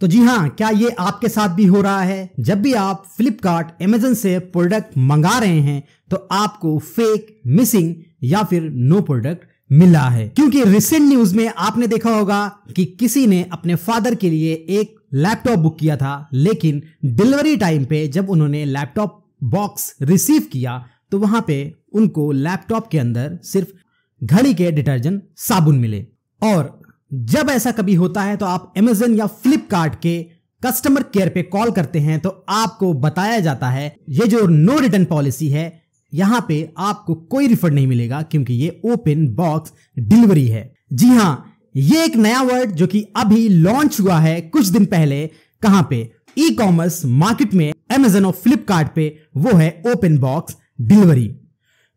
तो जी हाँ क्या ये आपके साथ भी हो रहा है जब भी आप फ्लिपकार्ट एमेजन से प्रोडक्ट मंगा रहे हैं तो आपको फेक मिसिंग या फिर नो प्रोडक्ट मिला है क्योंकि रिसेंट न्यूज में आपने देखा होगा कि किसी ने अपने फादर के लिए एक लैपटॉप बुक किया था लेकिन डिलीवरी टाइम पे जब उन्होंने लैपटॉप बॉक्स रिसीव किया तो वहां पे उनको लैपटॉप के अंदर सिर्फ घड़ी के डिटर्जेंट साबुन मिले और जब ऐसा कभी होता है तो आप अमेजन या फ्लिपकार्ट के कस्टमर केयर पे कॉल करते हैं तो आपको बताया जाता है ये जो नो रिटर्न पॉलिसी है यहां पे आपको कोई रिफंड नहीं मिलेगा क्योंकि ये ओपन बॉक्स डिलीवरी है जी हां ये एक नया वर्ड जो कि अभी लॉन्च हुआ है कुछ दिन पहले कहां पे ई कॉमर्स मार्केट में अमेजन और फ्लिपकार्ट पे वो है ओपन बॉक्स डिलीवरी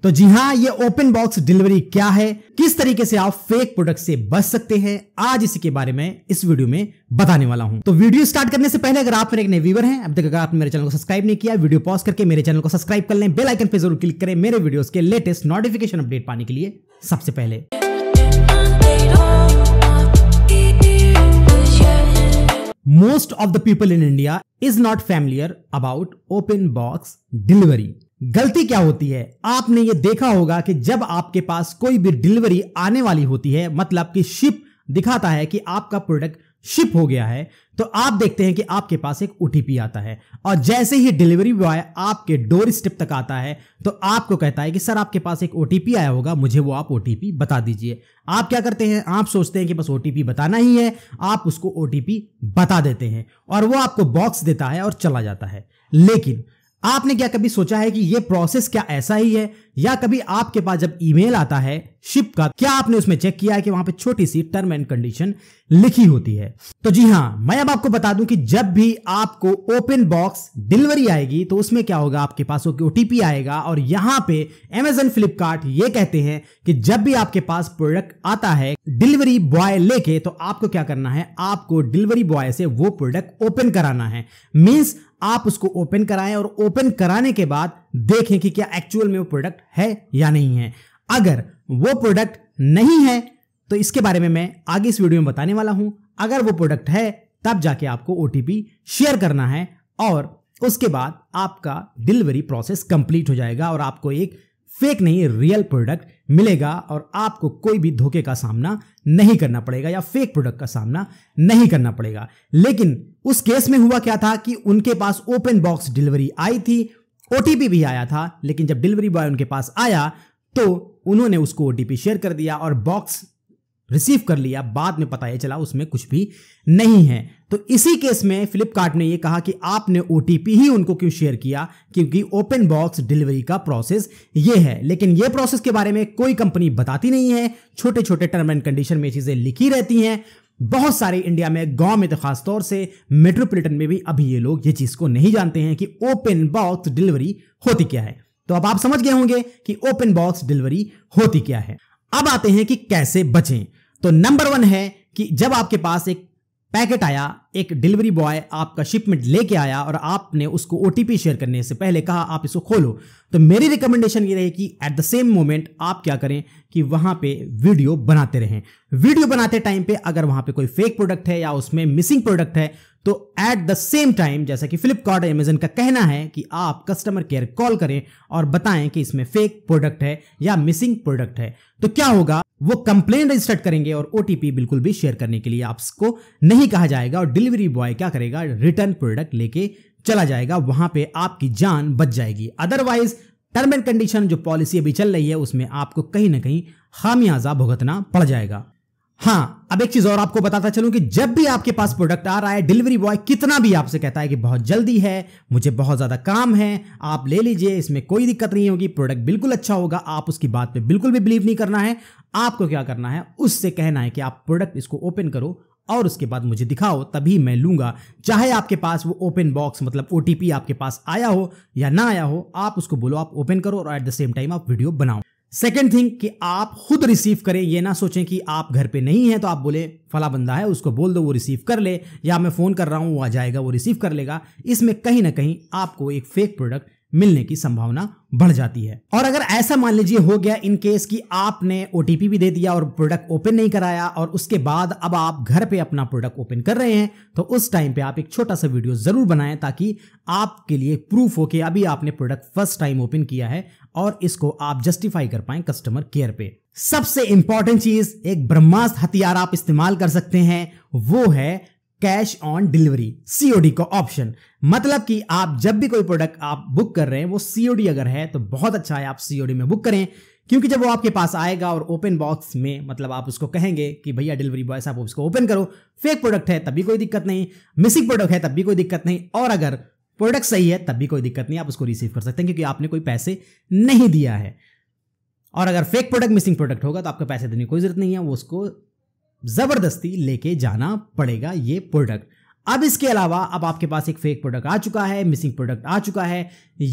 तो जी हाँ ये ओपन बॉक्स डिलीवरी क्या है किस तरीके से आप फेक प्रोडक्ट से बच सकते हैं आज इसी के बारे में इस वीडियो में बताने वाला हूं तो वीडियो स्टार्ट करने से पहले अगर आप मेरे एक नए व्यूवर हैं अब तक अगर आपने मेरे चैनल को सब्सक्राइब नहीं किया वीडियो पॉज करके मेरे चैनल को सब्सक्राइब कर लें बेलाइकन पर जरूर क्लिक करें मेरे वीडियो के लेटेस्ट नोटिफिकेशन अपडेट पाने के लिए सबसे पहले most of the people in India is not familiar about open box delivery गलती क्या होती है आपने ये देखा होगा कि जब आपके पास कोई भी डिलीवरी आने वाली होती है मतलब कि शिप दिखाता है कि आपका प्रोडक्ट शिप हो गया है तो आप देखते हैं कि आपके पास एक ओटीपी आता है और जैसे ही डिलीवरी बॉय आपके डोर स्टेप तक आता है तो आपको कहता है कि सर आपके पास एक ओटीपी आया होगा मुझे वो आप ओटीपी बता दीजिए आप क्या करते हैं आप सोचते हैं कि बस ओटीपी बताना ही है आप उसको ओटीपी बता देते हैं और वो आपको बॉक्स देता है और चला जाता है लेकिन आपने क्या कभी सोचा है कि ये प्रोसेस क्या ऐसा ही है या कभी आपके पास जब ईमेल आता है शिप का क्या आपने उसमें चेक किया है कि वहां पे छोटी सी टर्म एंड कंडीशन लिखी होती है तो जी हां मैं अब आपको बता दूं कि जब भी आपको ओपन बॉक्स डिलीवरी आएगी तो उसमें क्या होगा आपके पास ओटीपी आएगा और यहां पे एमेजन फ्लिपकार्ट ये कहते हैं कि जब भी आपके पास प्रोडक्ट आता है डिलीवरी बॉय लेके तो आपको क्या करना है आपको डिलीवरी बॉय से वो प्रोडक्ट ओपन कराना है मीन्स आप उसको ओपन कराएं और ओपन कराने के बाद देखें कि क्या एक्चुअल में वो प्रोडक्ट है या नहीं है अगर वो प्रोडक्ट नहीं है तो इसके बारे में मैं आगे इस वीडियो में बताने वाला हूं अगर वो प्रोडक्ट है तब जाके आपको ओ शेयर करना है और उसके बाद आपका डिलीवरी प्रोसेस कंप्लीट हो जाएगा और आपको एक फेक नहीं रियल प्रोडक्ट मिलेगा और आपको कोई भी धोखे का सामना नहीं करना पड़ेगा या फेक प्रोडक्ट का सामना नहीं करना पड़ेगा लेकिन उस केस में हुआ क्या था कि उनके पास ओपन बॉक्स डिलीवरी आई थी ओ भी आया था लेकिन जब डिलीवरी बॉय उनके पास आया तो उन्होंने उसको ओ शेयर कर दिया और बॉक्स रिसीव कर लिया बाद में पता ही चला उसमें कुछ भी नहीं है तो इसी केस में फ्लिपकार्ट ने ये कहा कि आपने ओ ही उनको क्यों शेयर किया क्योंकि ओपन बॉक्स डिलीवरी का प्रोसेस ये है लेकिन ये प्रोसेस के बारे में कोई कंपनी बताती नहीं है छोटे छोटे टर्म एंड कंडीशन में चीज़ें लिखी रहती हैं बहुत सारे इंडिया में गांव में तो खासतौर से मेट्रोपोलिटन में भी अभी ये लोग ये चीज़ को नहीं जानते हैं कि ओपन बॉक्स डिलीवरी होती क्या है तो अब आप समझ गए होंगे कि ओपन बॉक्स डिलीवरी होती क्या है अब आते हैं कि कैसे बचें तो नंबर वन है कि जब आपके पास एक पैकेट आया एक डिलीवरी बॉय आपका शिपमेंट लेके आया और आपने उसको ओ शेयर करने से पहले कहा आप इसको खोलो तो मेरी रिकमेंडेशन ये रही कि एट द सेम मोमेंट आप क्या करें कि वहां पे वीडियो बनाते रहें वीडियो बनाते टाइम पे अगर वहां पे कोई फेक प्रोडक्ट है या उसमें मिसिंग प्रोडक्ट है तो एट द सेम टाइम जैसा कि फ्लिपकार्ट एमेजन अमेजन का कहना है कि आप कस्टमर केयर कॉल करें और बताएं कि इसमें फेक प्रोडक्ट है या मिसिंग प्रोडक्ट है तो क्या होगा वो कंप्लेन रजिस्टर करेंगे और ओटीपी बिल्कुल भी शेयर करने के लिए आपको नहीं कहा जाएगा और डिलीवरी बॉय क्या करेगा रिटर्न प्रोडक्ट लेके चला जाएगा वहां पे आपकी जान बच जाएगी अदरवाइज टर्म एंड कंडीशन जो पॉलिसी अभी चल रही है उसमें आपको कहीं ना कहीं खामियाजा भुगतना पड़ जाएगा हाँ अब एक चीज और आपको बताता चलूं कि जब भी आपके पास प्रोडक्ट आ रहा है डिलीवरी बॉय कितना भी आपसे कहता है कि बहुत जल्दी है मुझे बहुत ज्यादा काम है आप ले लीजिए इसमें कोई दिक्कत नहीं होगी प्रोडक्ट बिल्कुल अच्छा होगा आप उसकी बात पे बिल्कुल भी बिलीव नहीं करना है आपको क्या करना है उससे कहना है कि आप प्रोडक्ट इसको ओपन करो और उसके बाद मुझे दिखाओ तभी मैं लूंगा चाहे आपके पास वो ओपन बॉक्स मतलब ओ आपके पास आया हो या ना आया हो आप उसको बोलो आप ओपन करो और एट द सेम टाइम आप वीडियो बनाओ सेकेंड थिंग कि आप खुद रिसीव करें ये ना सोचें कि आप घर पे नहीं हैं तो आप बोले फला बंदा है उसको बोल दो वो रिसीव कर ले या मैं फ़ोन कर रहा हूँ वो आ जाएगा वो रिसीव कर लेगा इसमें कहीं ना कहीं आपको एक फेक प्रोडक्ट मिलने की संभावना बढ़ जाती है और अगर ऐसा मान लीजिए हो गया इन केस कि आपने ओ भी दे दिया और प्रोडक्ट ओपन नहीं कराया और उसके बाद अब आप घर पे अपना प्रोडक्ट ओपन कर रहे हैं तो उस टाइम पे आप एक छोटा सा वीडियो जरूर बनाएं ताकि आपके लिए प्रूफ हो कि अभी आपने प्रोडक्ट फर्स्ट टाइम ओपन किया है और इसको आप जस्टिफाई कर पाए कस्टमर केयर पे सबसे इंपॉर्टेंट चीज एक ब्रह्मास्त्र हथियार आप इस्तेमाल कर सकते हैं वो है कैश ऑन डिलीवरी सीओडी का ऑप्शन मतलब कि आप जब भी कोई प्रोडक्ट आप बुक कर रहे हैं वो सीओडी अगर है तो बहुत अच्छा है आप सीओडी में बुक करें क्योंकि जब वो आपके पास आएगा और ओपन बॉक्स में मतलब आप उसको कहेंगे कि भैया डिलीवरी बॉय आप उसको ओपन करो फेक प्रोडक्ट है तब भी कोई दिक्कत नहीं मिसिंग प्रोडक्ट है तब भी कोई दिक्कत नहीं और अगर प्रोडक्ट सही है तब भी कोई दिक्कत नहीं आप उसको रिसीव कर सकते हैं क्योंकि आपने कोई पैसे नहीं दिया है और अगर फेक प्रोडक्ट मिसिंग प्रोडक्ट होगा तो आपको पैसे देने की कोई ज़रूरत नहीं है वो उसको ज़बरदस्ती लेके जाना पड़ेगा ये प्रोडक्ट अब इसके अलावा अब आपके पास एक फेक प्रोडक्ट आ चुका है मिसिंग प्रोडक्ट आ चुका है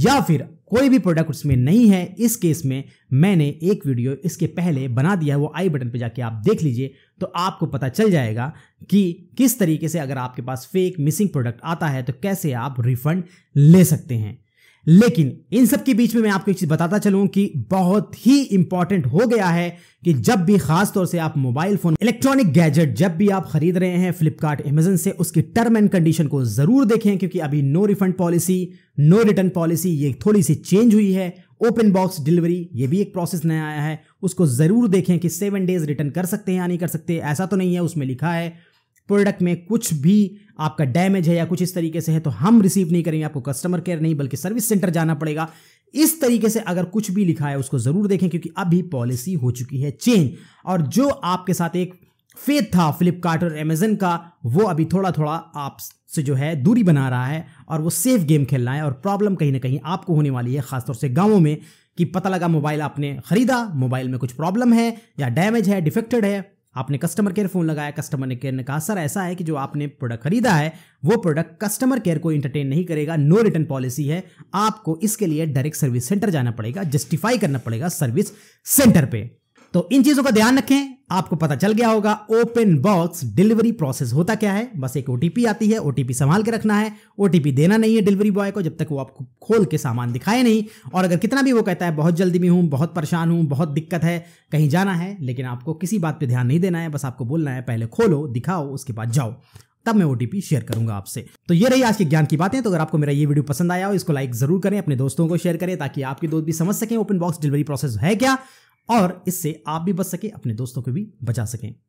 या फिर कोई भी प्रोडक्ट उसमें नहीं है इस केस में मैंने एक वीडियो इसके पहले बना दिया है वो आई बटन पर जाके आप देख लीजिए तो आपको पता चल जाएगा कि किस तरीके से अगर आपके पास फेक मिसिंग प्रोडक्ट आता है तो कैसे आप रिफंड ले सकते हैं लेकिन इन सब के बीच में मैं आपको एक चीज बताता चलूं कि बहुत ही इंपॉर्टेंट हो गया है कि जब भी खास तौर से आप मोबाइल फोन इलेक्ट्रॉनिक गैजेट जब भी आप खरीद रहे हैं फ्लिपकार्ट एमेजन से उसकी टर्म एंड कंडीशन को जरूर देखें क्योंकि अभी no refund policy no return policy ये थोड़ी सी चेंज हुई है ओपन बॉक्स डिलीवरी ये भी एक प्रोसेस नया आया है उसको ज़रूर देखें कि सेवन डेज रिटर्न कर सकते हैं या नहीं कर सकते ऐसा तो नहीं है उसमें लिखा है प्रोडक्ट में कुछ भी आपका डैमेज है या कुछ इस तरीके से है तो हम रिसीव नहीं करेंगे आपको कस्टमर केयर नहीं बल्कि सर्विस सेंटर जाना पड़ेगा इस तरीके से अगर कुछ भी लिखा है उसको ज़रूर देखें क्योंकि अभी पॉलिसी हो चुकी है चेंज और जो आपके साथ एक फेथ था फ्लिपकार्ट और अमेजन का वो अभी थोड़ा थोड़ा आपसे जो है दूरी बना रहा है और वो सेफ गेम खेलना है और प्रॉब्लम कहीं ना कहीं आपको होने वाली है खासतौर से गाँवों में कि पता लगा मोबाइल आपने खरीदा मोबाइल में कुछ प्रॉब्लम है या डैमेज है डिफेक्टेड है आपने कस्टमर केयर फ़ोन लगाया कस्टमर केयर ने कहा सर ऐसा है कि जो आपने प्रोडक्ट खरीदा है वो प्रोडक्ट कस्टमर केयर को इंटरटेन नहीं करेगा नो रिटर्न पॉलिसी है आपको इसके लिए डायरेक्ट सर्विस सेंटर जाना पड़ेगा जस्टिफाई करना पड़ेगा सर्विस सेंटर पर तो इन चीजों का ध्यान रखें आपको पता चल गया होगा ओपन बॉक्स डिलीवरी प्रोसेस होता क्या है बस एक ओटीपी आती है ओटीपी संभाल के रखना है ओटीपी देना नहीं है डिलीवरी बॉय को जब तक वो आपको खोल के सामान दिखाए नहीं और अगर कितना भी वो कहता है बहुत जल्दी में हूं बहुत परेशान हूं बहुत दिक्कत है कहीं जाना है लेकिन आपको किसी बात पर ध्यान नहीं देना है बस आपको बोलना है पहले खोलो दिखाओ उसके बाद जाओ तब मैं ओटीपी शेयर करूंगा आपसे तो ये रही आज के ज्ञान की बातें तो अगर आपको मेरा ये वीडियो पसंद आया हो इसको लाइक जरूर करें अपने दोस्तों को शेयर करें ताकि आपके दोस्त भी समझ सकें ओपन बॉक्स डिलीवरी प्रोसेस है क्या और इससे आप भी बच सकें अपने दोस्तों को भी बचा सकें